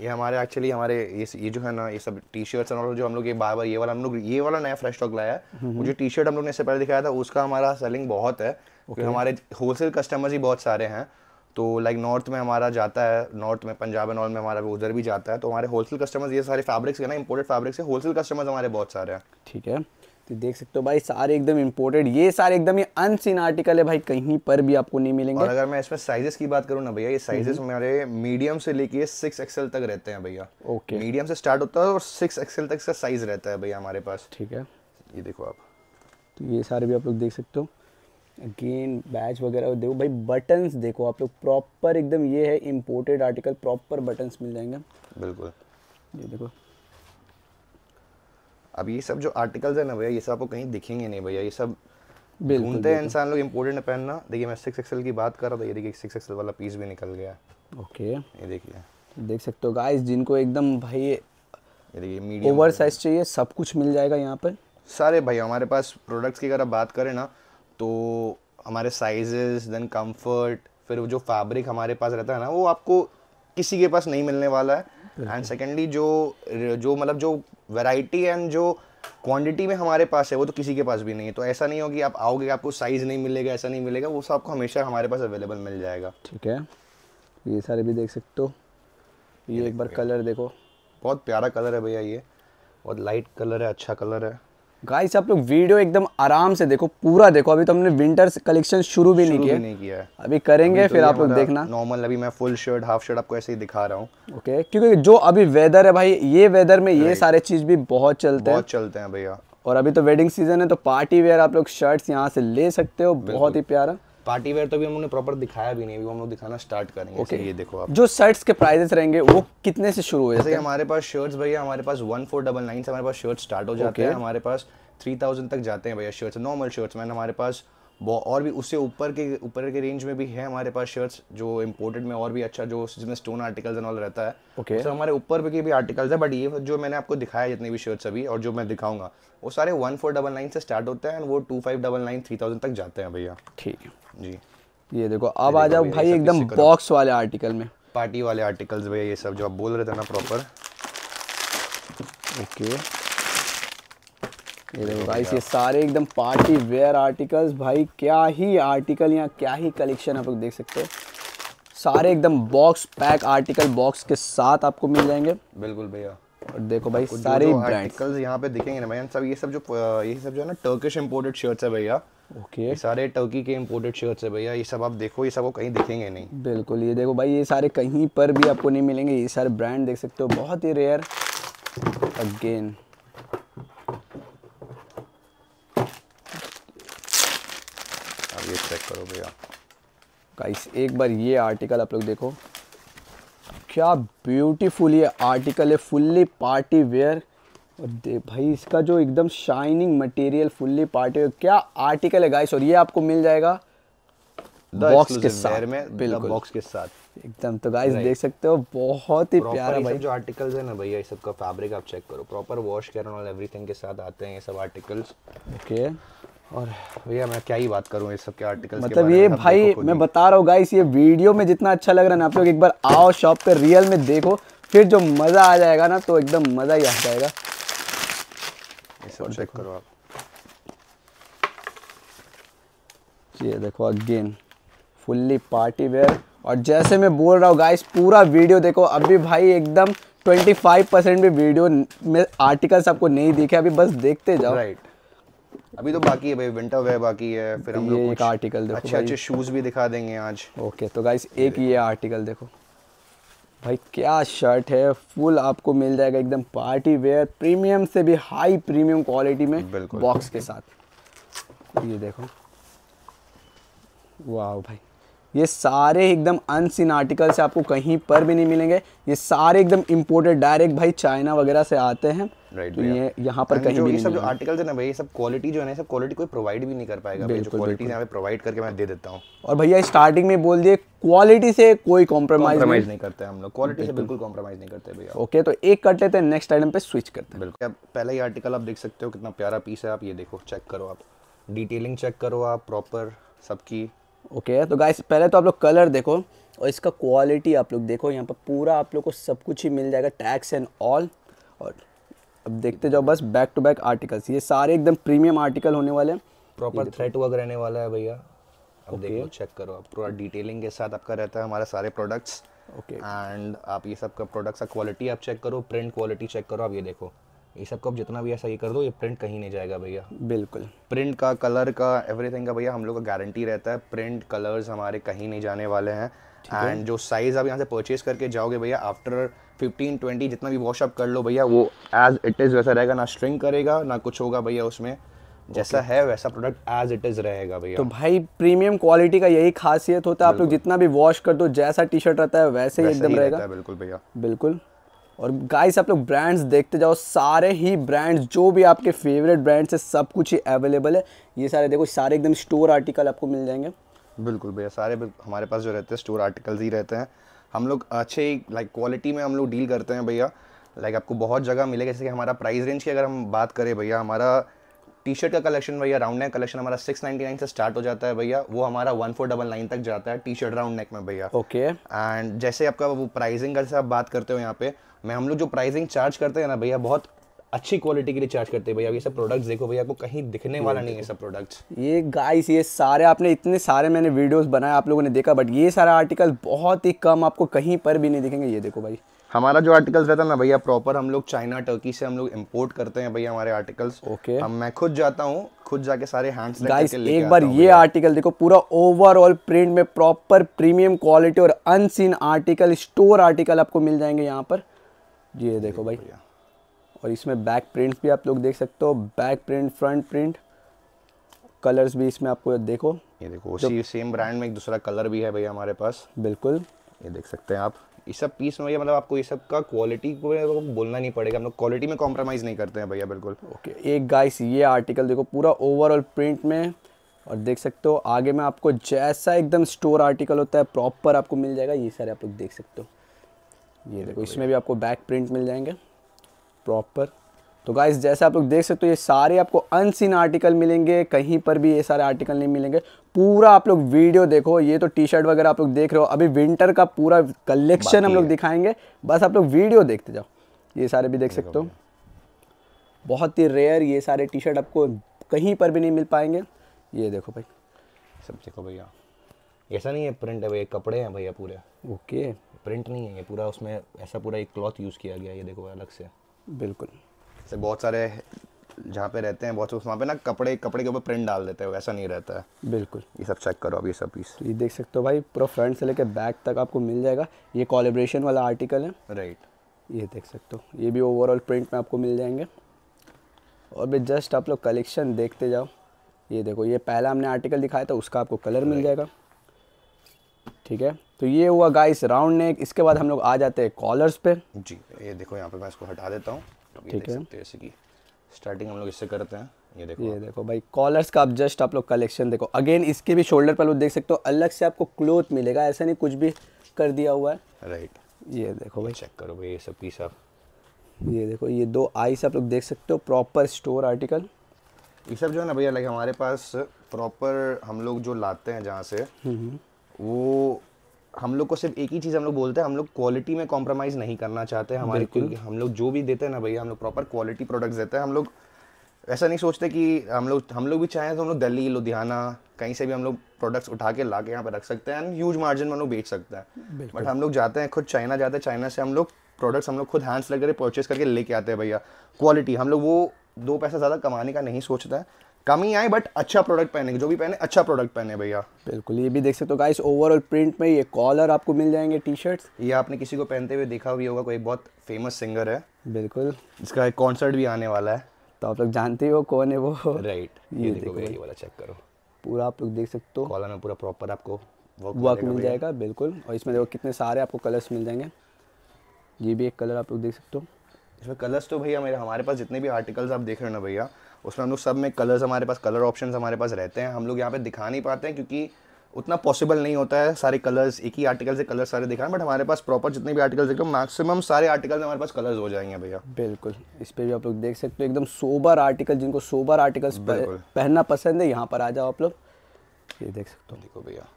ये हमारे एक्चुअली हमारे ये ये जो है ना ये सब टी शर्ट्स और जो हम लोग ये बार बार ये वाला हम लोग ये वाला नया फ्रेश स्टॉक लाया है वो जो टी शर्ट हम लोग ने इससे पहले दिखाया था उसका हमारा सेलिंग बहुत है क्योंकि हमारे होलसेल कस्टमर्स ही बहुत सारे हैं तो लाइक like, नॉर्थ में हमारा जाता है नॉर्थ में पंजाब एंड ऑल में हमारा उधर भी जाता है तो हमारे होलसेल कस्टमर्स ये सारे फैब्रिक्स है ना इम्पोर्टेड फैब्रिक्स है होलसेल कस्टमर्स हमारे बहुत सारे हैं ठीक है तो देख सकते हो भाई सारे एकदम इम्पोर्टेड ये सारे एकदम ये अनसीन आर्टिकल है भाई कहीं पर भी आपको नहीं मिलेंगे और अगर मैं इसमें साइजेस की बात करूँ ना भैया ये साइजेस हमारे मीडियम से लेके सिक्स एक्सएल तक रहते हैं भैया ओके मीडियम से स्टार्ट होता है और सिक्स एक्सएल तक इसका साइज रहता है भैया हमारे पास ठीक है ये देखो आप तो ये सारे भी आप लोग देख सकते हो अगेन बैच वगैरह देखो भाई बटन्स देखो आप लोग प्रॉपर एकदम ये है इम्पोर्टेड आर्टिकल प्रॉपर बटन्स मिल जाएंगे बिल्कुल ये देखो अब ये सब जो आर्टिकल्स है ना भैया ये सब आपको कहीं दिखेंगे नहीं भैया ये सब ढूंढते हैं इंसान लोग इम्पोर्टेंट पहनना देखिए मैं सिक्स एक्सएल की बात कर रहा था ये देखिए सिक्स एक्सएल वाला पीस भी निकल गया ओके ये देखिए देख सकते हो गाइस जिनको एकदम भाई ये देखिए मीडियम ओवर साइज चाहिए सब कुछ मिल जाएगा यहाँ पर सारे भाई हमारे पास प्रोडक्ट्स की अगर आप बात करें ना तो हमारे साइजेस देन कंफर्ट फिर वो जो फैब्रिक हमारे पास रहता है ना वो आपको किसी के पास नहीं मिलने वाला है एंड सेकेंडली जो जो मतलब जो वेराइटी एंड जो क्वांटिटी में हमारे पास है वो तो किसी के पास भी नहीं है तो ऐसा नहीं हो कि आप आओगे आपको साइज़ नहीं मिलेगा ऐसा नहीं मिलेगा वो सब आपको हमेशा हमारे पास अवेलेबल मिल जाएगा ठीक है ये सारे भी देख सकते हो ये एक बार कलर देखो बहुत प्यारा कलर है भैया ये बहुत लाइट कलर है अच्छा कलर है गाइस आप लोग वीडियो एकदम आराम से देखो पूरा देखो अभी तो हमने विंटर कलेक्शन शुरू भी नहीं किया है अभी करेंगे अभी तो फिर आप लोग देखना नॉर्मल अभी मैं फुल शर्ट हाफ शर्ट आपको ऐसे ही दिखा रहा हूँ ओके क्योंकि जो अभी वेदर है भाई ये वेदर में ये सारे चीज भी बहुत चलते हैं चलते हैं भैया और अभी तो वेडिंग सीजन है तो पार्टी वेयर आप लोग शर्ट्स यहाँ से ले सकते हो बहुत ही प्यारा पार्टी वेयर तो भी हमने प्रॉपर दिखाया भी नहीं अभी हम लोग दिखाना स्टार्ट करेंगे ओके okay. ये देखो आप जो शर्ट्स के प्राइजेस रहेंगे वो कितने से शुरू हो जैसे हमारे पास शर्ट्स भैया हमारे पास वन फोर डबल नाइन से हमारे पास शर्ट स्टार्ट हो जाते okay. हैं हमारे पास थ्री थाउजेंड तक जाते हैं भैया शर्ट्स नॉर्मल शर्ट्स मैन हमारे पास और भी उससे ऊपर के ऊपर के रेंज में भी है हमारे पास शर्ट्स जो इम्पोर्टेड में और भी अच्छा जो जिसमें स्टोन आर्टिकल्स एंड ऑल रहता है ओके okay. हमारे ऊपर के भी आर्टिकल्स है बट ये जो मैंने आपको दिखाया जितने भी शर्ट्स अभी और जो मैं दिखाऊंगा वो सारे वन फोर डबल नाइन से स्टार्ट होते हैं एंड वो two five double nine three thousand तक जाते हैं भैया ठीक है जी ये देखो अब आ जाओ भाई एकदम बॉक्स वाले आर्टिकल में पार्टी वाले आर्टिकल्स भैया ये सब जो आप बोल रहे थे ना प्रॉपर ओके ये देखो गाइस ये सारे एकदम पार्टी वेयर आर्टिकल्स भाई क्या ही आर्टिकल या क्या ही कलेक्शन आप लोग देख सकते हो सारे एकदम बॉक्स पैक आर्टिकल बॉक्स के साथ आपको मिल जाएंगे बिल्कुल भैया और देखो भाई सारे आर्टिकल्स यहाँ पे दिखेंगे ना भैया सब ये सब जो ये सब जो है ना टर्किश इम्पोर्टेड शर्ट्स है भैया ओके okay. सारे टर्की के इम्पोर्टेड शर्ट्स है भैया ये सब आप देखो ये सब वो कहीं दिखेंगे नहीं बिल्कुल ये देखो भाई ये सारे कहीं पर भी आपको नहीं मिलेंगे ये सारे ब्रांड देख सकते हो बहुत ही रेयर अगेन चेक करो भैया गाइस एक बार ये आर्टिकल आप लोग देखो क्या ब्यूटीफुल ये आर्टिकल है फुल्ली पार्टी वेयर और दे भाई इसका जो एकदम shining material fully party wear क्या आर्टिकल है गाइस और ये आपको मिल जाएगा बॉक्स के साथ में बिल्कुल बॉक्स के साथ एकदम तो गाइस देख सकते हो बहुत ही प्यारा भाई जो आर्टिकल्स है ना भैया इस सबका फैब्रिक आप चेक करो प्रॉपर वॉश कैरन और एवरीथिंग के साथ आते हैं ये सब आर्टिकल्स ओके okay. और भैया मैं क्या ही बात करूं इस सब के आर्टिकल मतलब के ये भाई मैं बता रहा हूँ गाइस ये वीडियो में जितना अच्छा लग रहा है ना आप लोग एक बार आओ शॉप पे रियल में देखो फिर जो मज़ा आ जाएगा ना तो एकदम मज़ा ही आ जाएगा ये देखो अगेन फुल्ली पार्टी वेयर और जैसे मैं बोल रहा हूँ गाइस पूरा वीडियो देखो अभी भाई एकदम 25 परसेंट भी वीडियो में आर्टिकल्स आपको नहीं दिखे अभी बस देखते जाओ राइट अभी तो बाकी है भाई विंटर वेयर बाकी है फिर हम लोग एक आर्टिकल देखो अच्छे अच्छे शूज़ भी दिखा देंगे आज ओके तो गाइस एक ये आर्टिकल देखो भाई क्या शर्ट है फुल आपको मिल जाएगा एकदम पार्टी वेयर प्रीमियम से भी हाई प्रीमियम क्वालिटी में बॉक्स के साथ ये देखो वाह भाई ये सारे एकदम अनसिन आर्टिकल से आपको कहीं पर भी नहीं मिलेंगे ये सारे एकदम इम्पोर्टेड डायरेक्ट भाई चाइना वगैरह से आते हैं राइट right, तो ये यहाँ पर कहीं भी सब जो आर्टिकल है ना भाई ये सब क्वालिटी जो है ना सब क्वालिटी कोई प्रोवाइड भी नहीं कर पाएगा जो क्वालिटी यहाँ पे प्रोवाइड करके मैं दे देता हूँ और भैया स्टार्टिंग में बोल दिए क्वालिटी से कोई कॉम्प्रोमाइज नहीं, नहीं करते हम लोग क्वालिटी से बिल्कुल कॉम्प्रोमाइज नहीं करते भैया ओके तो एक कर लेते हैं नेक्स्ट आइटम पे स्विच करते हैं बिल्कुल पहला ही आर्टिकल आप देख सकते हो कितना प्यारा पीस है आप ये देखो चेक करो आप डिटेलिंग चेक करो आप प्रॉपर सबकी ओके तो गाइस पहले तो आप लोग कलर देखो और इसका क्वालिटी आप लोग देखो यहाँ पर पूरा आप लोग को सब कुछ ही मिल जाएगा टैक्स एंड ऑल और अब देखते जाओ बस बैक टू बैक आर्टिकल्स ये सारे एकदम प्रीमियम आर्टिकल होने वाले हैं प्रॉपर थ्रेट वर्क रहने वाला है भैया अब okay. देखो चेक करो आप पूरा डिटेलिंग के साथ आपका रहता है हमारा सारे प्रोडक्ट्स ओके एंड आप ये सब का प्रोडक्ट्स का क्वालिटी आप चेक करो प्रिंट क्वालिटी चेक करो आप ये देखो ये सब को जितना भी ऐसा ये कर दो ये प्रिंट कहीं नहीं जाएगा भैया बिल्कुल प्रिंट का कलर का एवरीथिंग का भैया हम लोग का गारंटी रहता है प्रिंट कलर्स हमारे कहीं नहीं जाने वाले हैं एंड जो साइज़ आप यहाँ से परचेज करके जाओगे भैया आफ्टर 15 20 जितना भी वॉशअप कर लो भैया वो एज इट इज़ वैसा रहेगा ना स्ट्रिंग करेगा ना कुछ होगा भैया उसमें जैसा okay. है वैसा प्रोडक्ट एज इट इज रहेगा भैया तो भाई प्रीमियम क्वालिटी का यही खासियत होता है आप लोग जितना भी वॉश कर दो जैसा टी शर्ट रहता है वैसे ही एकदम रहेगा बिल्कुल भैया बिल्कुल और गाइस आप लोग ब्रांड्स देखते जाओ सारे ही ब्रांड्स जो भी आपके फेवरेट ब्रांड्स है सब कुछ ही अवेलेबल है ये सारे देखो सारे एकदम स्टोर आर्टिकल आपको मिल जाएंगे बिल्कुल भैया सारे हमारे पास जो रहते हैं स्टोर आर्टिकल्स ही रहते हैं हम लोग अच्छे लाइक क्वालिटी में हम लोग डील करते हैं भैया लाइक आपको बहुत जगह मिलेगा जैसे कि हमारा प्राइस रेंज की अगर हम बात करें भैया हमारा टी शर्ट का कलेक्शन भैया राउंड नेक कलेक्शन हमारा सिक्स नाइन्टी नाइन से स्टार्ट हो जाता है भैया वो हमारा वन फोर डबल नाइन तक जाता है टी शर्ट राउंड नेक में भैया ओके एंड जैसे आपका वो प्राइसिंग का जैसे आप बात करते हो यहाँ पे मैं हम लोग जो प्राइसिंग चार्ज करते हैं ना भैया बहुत अच्छी क्वालिटी के लिए चार्ज करते हैं भैया ये सब प्रोडक्ट्स देखो भैया आपको कहीं दिखने वाला नहीं है सब प्रोडक्ट्स ये गाइस ये सारे आपने इतने सारे मैंने वीडियोस बनाए आप लोगों ने देखा बट ये सारा आर्टिकल बहुत ही कम आपको कहीं पर भी नहीं दिखेंगे ये देखो भाई हमारा जो आर्टिकल्स रहता है ना भैया प्रॉपर हम लोग चाइना टर्की से हम लोग इम्पोर्ट करते हैं भैया हमारे आर्टिकल्स ओके okay. मैं खुद जाता हूँ खुद जाके सारे हैंड्स गाइस एक बार ये आर्टिकल देखो पूरा ओवरऑल प्रिंट में प्रॉपर प्रीमियम क्वालिटी और अनसीन आर्टिकल स्टोर आर्टिकल आपको मिल जाएंगे यहाँ पर जी ये देखो भाई और इसमें बैक प्रिंट्स भी आप लोग देख सकते हो back print front print colours भी इसमें आपको देखो ये देखो उसी सेम ब्रांड में एक दूसरा कलर भी है भैया हमारे पास बिल्कुल ये देख सकते हैं आप ये सब पीस में भैया मतलब आपको ये सब का क्वालिटी को बोलना नहीं पड़ेगा हम लोग क्वालिटी में कॉम्प्रोमाइज़ नहीं करते हैं भैया बिल्कुल ओके एक गाइस ये आर्टिकल देखो पूरा ओवरऑल प्रिंट में और देख सकते हो आगे में आपको जैसा एकदम स्टोर आर्टिकल होता है प्रॉपर आपको मिल जाएगा ये सारे आप लोग देख सकते हो ये देखो इसमें भी आपको बैक प्रिंट मिल जाएंगे प्रॉपर तो गाइस जैसे आप लोग देख सकते हो तो ये सारे आपको अनसीन आर्टिकल मिलेंगे कहीं पर भी ये सारे आर्टिकल नहीं मिलेंगे पूरा आप लोग वीडियो देखो ये तो टी शर्ट वगैरह आप लोग देख रहे हो अभी विंटर का पूरा कलेक्शन हम लोग दिखाएंगे बस आप लोग वीडियो देखते जाओ ये सारे भी देख सकते हो बहुत ही रेयर ये सारे टी शर्ट आपको कहीं पर भी नहीं मिल पाएंगे ये देखो भाई सब देखो भैया ऐसा नहीं है प्रिंट है भैया कपड़े हैं भैया पूरे ओके प्रिंट नहीं है ये पूरा उसमें ऐसा पूरा एक क्लॉथ यूज़ किया गया ये देखो अलग से बिल्कुल से बहुत सारे जहाँ पे रहते हैं बहुत वहाँ पे ना कपड़े कपड़े के ऊपर प्रिंट डाल देते हैं वैसा नहीं रहता है बिल्कुल ये सब चेक करो अब ये सब पीस ये देख सकते हो भाई पूरा फ्रंट से लेकर बैक तक आपको मिल जाएगा ये कॉलेब्रेशन वाला आर्टिकल है राइट ये देख सकते हो ये भी ओवरऑल प्रिंट में आपको मिल जाएंगे और भी जस्ट आप लोग कलेक्शन देखते जाओ ये देखो ये पहला हमने आर्टिकल दिखाया था उसका आपको कलर मिल जाएगा ठीक है तो ये हुआ गाइस राउंड नेक इसके बाद हम लोग आ जाते हैं कॉलर्स पे जी ये देखो यहाँ पे मैं इसको हटा देता हूँ ठीक है जैसे कि स्टार्टिंग हम लोग इससे करते हैं ये देखो ये देखो भाई कॉलर्स का आप जस्ट आप लोग कलेक्शन देखो अगेन इसके भी शोल्डर पर लोग देख सकते हो अलग से आपको क्लोथ मिलेगा ऐसा नहीं कुछ भी कर दिया हुआ है राइट ये देखो भाई चेक करो भाई ये सब पीस आप ये देखो ये दो आइस आप लोग देख सकते हो प्रॉपर स्टोर आर्टिकल ये सब जो है ना भैया लाइक हमारे पास प्रॉपर हम लोग जो लाते हैं जहाँ से हम्म, हम्म। वो हम लोग को सिर्फ एक ही चीज़ हम लोग बोलते हैं हम लोग क्वालिटी में कॉम्प्रोमाइज़ नहीं करना चाहते हैं हमारे क्योंकि हम लोग जो भी देते हैं ना भैया हम लोग प्रॉपर क्वालिटी प्रोडक्ट्स देते हैं हम लोग ऐसा नहीं सोचते कि हम लोग हम लोग भी चाहें तो हम लोग दिल्ली लुधियाना कहीं से भी हम लोग प्रोडक्ट्स उठा के ला के यहाँ पर रख सकते हैं एंड ह्यूज मार्जिन में हम लोग बेच सकते हैं बट हम लोग जाते हैं खुद चाइना जाते हैं चाइना से हम लोग प्रोडक्ट्स हम लोग खुद हैंड्स लग करके परचेस करके लेके आते हैं भैया क्वालिटी हम लोग वो दो पैसा ज़्यादा कमाने का नहीं सोचते हैं कमी आए बट अच्छा प्रोडक्ट पहने जो भी पहने अच्छा प्रोडक्ट पहने भैया बिल्कुल ये भी देख सकते हो गाइस ओवरऑल प्रिंट में ये कॉलर आपको मिल जाएंगे टी शर्ट्स ये आपने किसी को पहनते हुए देखा भी होगा कोई बहुत फेमस सिंगर है बिल्कुल इसका एक कॉन्सर्ट भी आने वाला है तो आप लोग जानते हो कौन है वो राइट ये, ये देखो ये वाला चेक करो पूरा आप लोग देख सकते हो कॉलर में पूरा प्रॉपर आपको वर्क मिल जाएगा बिल्कुल और इसमें देखो कितने सारे आपको कलर्स मिल जाएंगे ये भी एक कलर आप लोग देख सकते हो इसमें कलर्स तो भैया मेरे हमारे पास जितने भी आर्टिकल्स आप देख रहे हो ना भैया उसमें हम लोग सब में कलर्स हमारे पास कलर ऑप्शन हमारे पास रहते हैं हम लोग यहाँ पे दिखा नहीं पाते हैं क्योंकि उतना पॉसिबल नहीं होता है सारे कलर्स एक ही आर्टिकल से कलर सारे दिखाएं बट हमारे पास प्रॉपर जितने भी आर्टिकल्स देखो मैक्सिमम सारे आर्टिकल हमारे पास कलर्स हो जाएंगे भैया बिल्कुल इस पर भी आप लोग देख सकते हो एकदम सोबर आर्टिकल जिनको सोबर आर्टिकल्स पहनना पसंद है यहाँ पर आ जाओ आप लोग ये देख सकते हो देखो भैया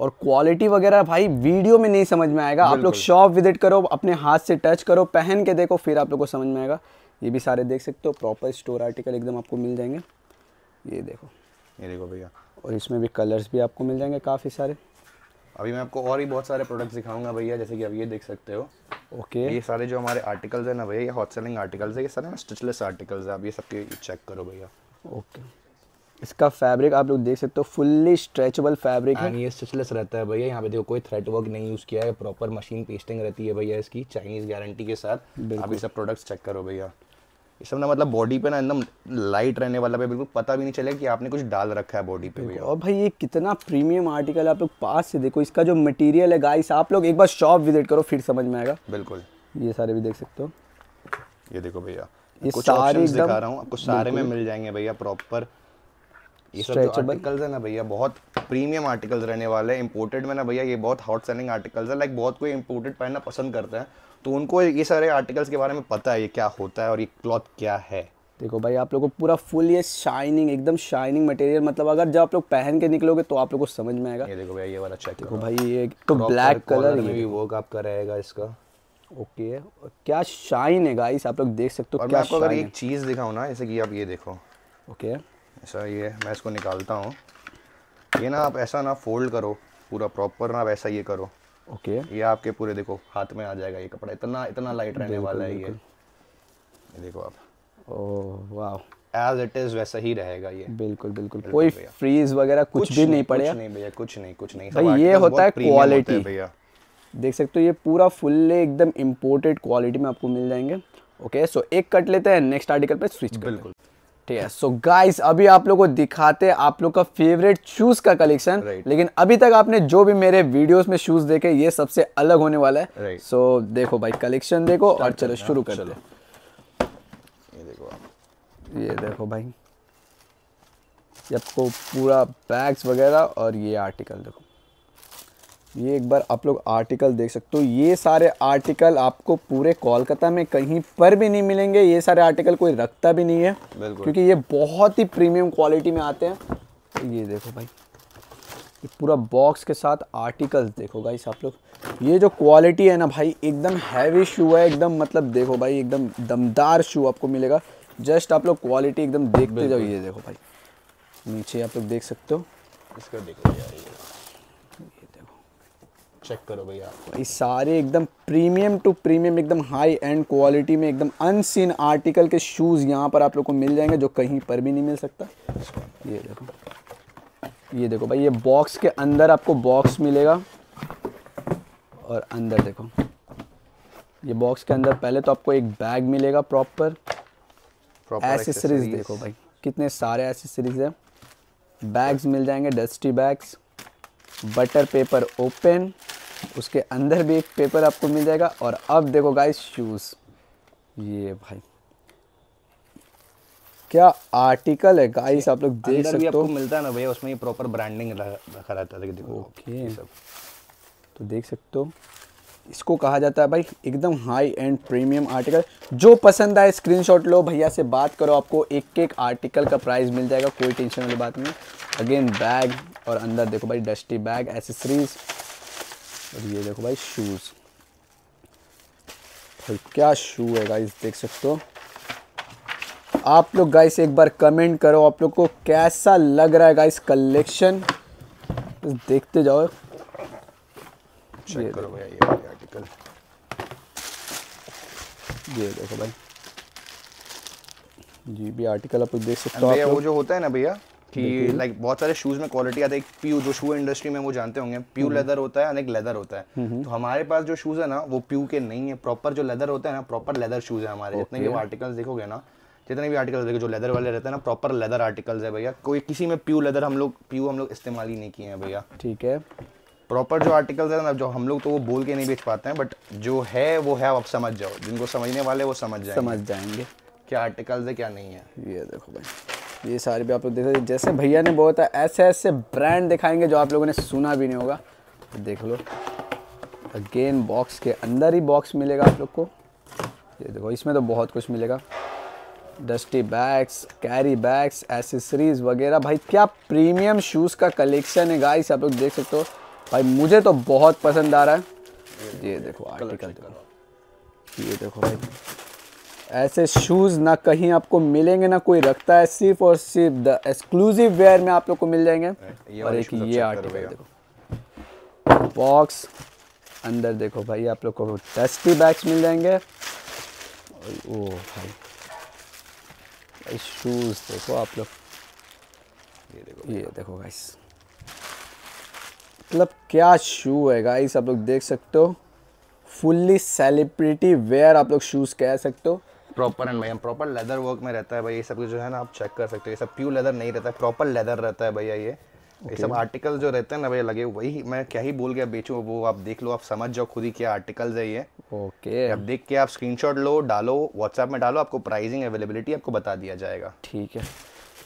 और क्वालिटी वगैरह भाई वीडियो में नहीं समझ में आएगा आप लोग शॉप विजिट करो अपने हाथ से टच करो पहन के देखो फिर आप लोग को समझ में आएगा ये भी सारे देख सकते हो प्रॉपर स्टोर आर्टिकल एकदम आपको मिल जाएंगे ये देखो ये देखो भैया और इसमें भी कलर्स भी आपको मिल जाएंगे काफ़ी सारे अभी मैं आपको और भी बहुत सारे प्रोडक्ट्स दिखाऊंगा भैया जैसे कि आप ये देख सकते हो ओके ये सारे जो हमारे आर्टिकल्स हैं ना भैया ये हॉट सेलिंग आर्टिकल्स है ये सारे ना स्टिचलेस आर्टिकल्स है आप ये सबके चेक करो भैया ओके इसका फैब्रिक आप लोग देख सकते हो फुल्ली स्ट्रेचेबल फैब्रिक है ये स्टिचलेस रहता है भैया यहाँ पे देखो कोई थ्रेड वर्क नहीं यूज़ किया है प्रॉपर मशीन पेस्टिंग रहती है भैया इसकी चाइनीज़ गारंटी के साथ आप ये सब प्रोडक्ट्स चेक करो भैया इस समय मतलब बॉडी पे ना एकदम लाइट रहने वाला पे बिल्कुल पता भी नहीं चलेगा कि आपने कुछ डाल रखा है बॉडी पे भी और भाई ये कितना प्रीमियम आर्टिकल आप लोग पास से देखो इसका जो मटेरियल है गाइस आप लोग एक बार शॉप विजिट करो फिर समझ में आएगा बिल्कुल ये सारे भी देख सकते हो ये देखो भैया ये सारे दिखा रहा हूँ आपको सारे में मिल जाएंगे भैया प्रॉपर ये सब जो आर्टिकल्स है ना भैया बहुत प्रीमियम आर्टिकल्स रहने वाले हैं इम्पोर्टेड में ना भैया ये बहुत हॉट सेलिंग आर्टिकल्स है लाइक बहुत कोई इम्पोर्टेड पहनना पसंद करता है तो उनको ये सारे आर्टिकल्स के बारे में पता है ये क्या होता है और ये क्लॉथ क्या है देखो भाई आप लोग को पूरा फुल ये शाइनिंग एकदम शाइनिंग मटेरियल मतलब अगर जब आप लोग पहन के निकलोगे तो आप लोग को समझ में आएगा ये देखो भाई ये वाला चेक देखो भाई ये तो ब्लैक कलर में भी वर्क आपका रहेगा इसका ओके क्या शाइन है गाइस आप लोग देख सकते हो क्या आपको अगर एक चीज़ दिखाऊँ ना जैसे कि आप ये देखो ओके ऐसा ये मैं इसको निकालता हूँ ये ना आप ऐसा ना फोल्ड करो पूरा प्रॉपर ना आप ऐसा ये करो ओके ये आपके पूरे देखो हाथ में आ जाएगा ये कपड़ा इतना इतना लाइट रहने वाला है ये देखो आप ओह वाह एज इट इज वैसा ही रहेगा ये बिल्कुल बिल्कुल, कोई फ्रीज वगैरह कुछ, कुछ भी नहीं पड़ेगा नहीं भैया कुछ नहीं कुछ नहीं भाई ये होता है क्वालिटी भैया देख सकते हो ये पूरा फुल्ली एकदम इम्पोर्टेड क्वालिटी में आपको मिल जाएंगे ओके सो एक कट लेते हैं नेक्स्ट आर्टिकल पे स्विच बिल्कुल ठीक है सो गाइस अभी आप लोग को दिखाते हैं आप लोग का फेवरेट शूज का कलेक्शन right. लेकिन अभी तक आपने जो भी मेरे वीडियोस में शूज देखे ये सबसे अलग होने वाला है सो right. so, देखो भाई कलेक्शन देखो और चलो शुरू कर लो ये देखो आप ये देखो भाई आपको पूरा बैग्स वगैरह और ये आर्टिकल देखो ये एक बार आप लोग आर्टिकल देख सकते हो ये सारे आर्टिकल आपको पूरे कोलकाता में कहीं पर भी नहीं मिलेंगे ये सारे आर्टिकल कोई रखता भी नहीं है क्योंकि ये बहुत ही प्रीमियम क्वालिटी में आते हैं ये देखो भाई ये पूरा बॉक्स के साथ आर्टिकल्स देखो भाई आप लोग ये जो क्वालिटी है ना भाई एकदम हैवी शू है एकदम मतलब देखो भाई एकदम दमदार शू आपको मिलेगा जस्ट आप लोग क्वालिटी एकदम देखते जाओ ये देखो भाई नीचे आप लोग देख सकते हो इसका देखो यार चेक करो भैया भाई सारे एकदम प्रीमियम टू प्रीमियम एकदम हाई एंड क्वालिटी में एकदम अनसीन आर्टिकल के शूज़ यहाँ पर आप लोग को मिल जाएंगे जो कहीं पर भी नहीं मिल सकता ये देखो ये देखो भाई ये बॉक्स के अंदर आपको बॉक्स मिलेगा और अंदर देखो ये बॉक्स के अंदर पहले तो आपको एक बैग मिलेगा प्रॉपर एसेसरीज देखो भाई कितने सारे एसेसरीज हैं बैग्स मिल जाएंगे dusty bags butter paper open उसके अंदर भी एक पेपर आपको मिल जाएगा और अब देखो गाइस शूज़ ये भाई क्या आर्टिकल है गाइस आप लोग देख सकते हो मिलता है ना भैया उसमें ये प्रॉपर ब्रांडिंग रखा रहता है देखो ओके सब तो देख सकते हो इसको कहा जाता है भाई एकदम हाई एंड प्रीमियम आर्टिकल जो पसंद आए स्क्रीनशॉट लो भैया से बात करो आपको एक एक आर्टिकल का प्राइस मिल जाएगा कोई टेंशन वाली बात नहीं अगेन बैग और अंदर देखो भाई डस्टी बैग एसेसरीज और ये देखो भाई शूज़ भाई क्या शू है गाइस देख सकते हो आप लोग गाइस एक बार कमेंट करो आप लोग को कैसा लग रहा है गाइस कलेक्शन देखते जाओ ये करो ये आर्टिकल ये देखो भाई जी भी आर्टिकल आप देख सकते हो वो जो होता है ना भैया कि लाइक like, बहुत सारे शूज में क्वालिटी आता है प्यू जो शू इंडस्ट्री में वो जानते होंगे प्यू हम्म। लेदर होता है एक लेदर होता है तो हमारे पास जो शूज है ना वो प्यू के नहीं है प्रॉपर जो लेदर होता है ना प्रॉपर लेदर शूज है हमारे जितने भी आर्टिकल्स देखोगे ना जितने भी आर्टिकल देखो जो लेदर वाले रहते हैं ना प्रॉपर लेदर आर्टिकल्स है भैया कोई किसी में प्यू लेदर हम लोग प्यू हम लोग इस्तेमाल ही नहीं किए हैं भैया ठीक है प्रॉपर जो आर्टिकल्स है ना जो हम लोग तो वो बोल के नहीं बेच पाते हैं बट जो है वो है आप समझ जाओ जिनको समझने वाले वो समझ जाएंगे समझ जाएंगे क्या आर्टिकल्स है क्या नहीं है ये देखो भाई ये सारे भी आप लोग देख सकते जैसे भैया ने बहुत ऐसे ऐसे ब्रांड दिखाएंगे जो आप लोगों ने सुना भी नहीं होगा तो देख लो अगेन बॉक्स के अंदर ही बॉक्स मिलेगा आप लोग को ये देखो इसमें तो बहुत कुछ मिलेगा dusty bags carry bags accessories वगैरह भाई क्या प्रीमियम शूज़ का कलेक्शन है गाइस आप लोग देख सकते हो भाई मुझे तो बहुत पसंद आ रहा है ये देखो आर्टिकल देखो ये देखो भाई ऐसे शूज़ ना कहीं आपको मिलेंगे ना कोई रखता है सिर्फ और सिर्फ द एक्सक्लूसिव वेयर में आप लोग को मिल जाएंगे और एक तो ये आर्टिकल देखो बॉक्स अंदर देखो भाई आप लोग को टेस्टी बैग्स मिल जाएंगे ओ भाई भाई शूज़ देखो आप लोग ये देखो ये देखो गाइस मतलब क्या शू है गाइस आप लोग देख सकते हो फुल्ली सेलिब्रिटी वेयर आप लोग शूज़ कह सकते हो प्रॉपर एंड भैया प्रॉपर लेदर वर्क में रहता है भाई ये सब जो है ना आप चेक कर सकते हो ये सब प्यू लेदर नहीं रहता है प्रॉपर लेदर रहता है भैया ये okay. ये सब आर्टिकल जो रहते हैं ना भैया लगे वही मैं क्या ही बोल गया बेचू वो आप देख लो आप समझ जाओ खुद ही क्या आर्टिकल्स है ये ओके okay. अब देख के आप स्क्रीन लो डालो व्हाट्सएप में डालो आपको प्राइसिंग अवेलेबिलिटी आपको बता दिया जाएगा ठीक है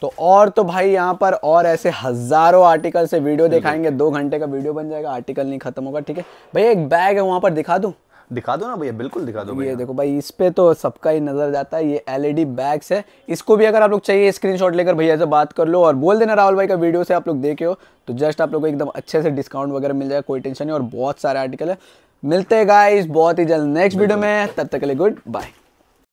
तो और तो भाई यहाँ पर और ऐसे हजारों आर्टिकल से वीडियो दिखाएंगे दो घंटे का वीडियो बन जाएगा आर्टिकल नहीं खत्म होगा ठीक है भैया एक बैग है वहाँ पर दिखा दूँ दिखा दो ना भैया बिल्कुल दिखा दो ये देखो भाई इस पे तो सबका ही नजर जाता है ये एलईडी बैग्स e है इसको भी अगर आप लोग चाहिए स्क्रीनशॉट लेकर भैया से बात कर लो और बोल देना राहुल भाई का वीडियो से आप लोग देखे हो तो जस्ट आप लोग को एकदम अच्छे से डिस्काउंट वगैरह मिल जाएगा कोई टेंशन नहीं और बहुत सारे आर्टिकल है मिलते हैं गाइस बहुत ही जल्द नेक्स्ट वीडियो में तब तक के लिए गुड बाय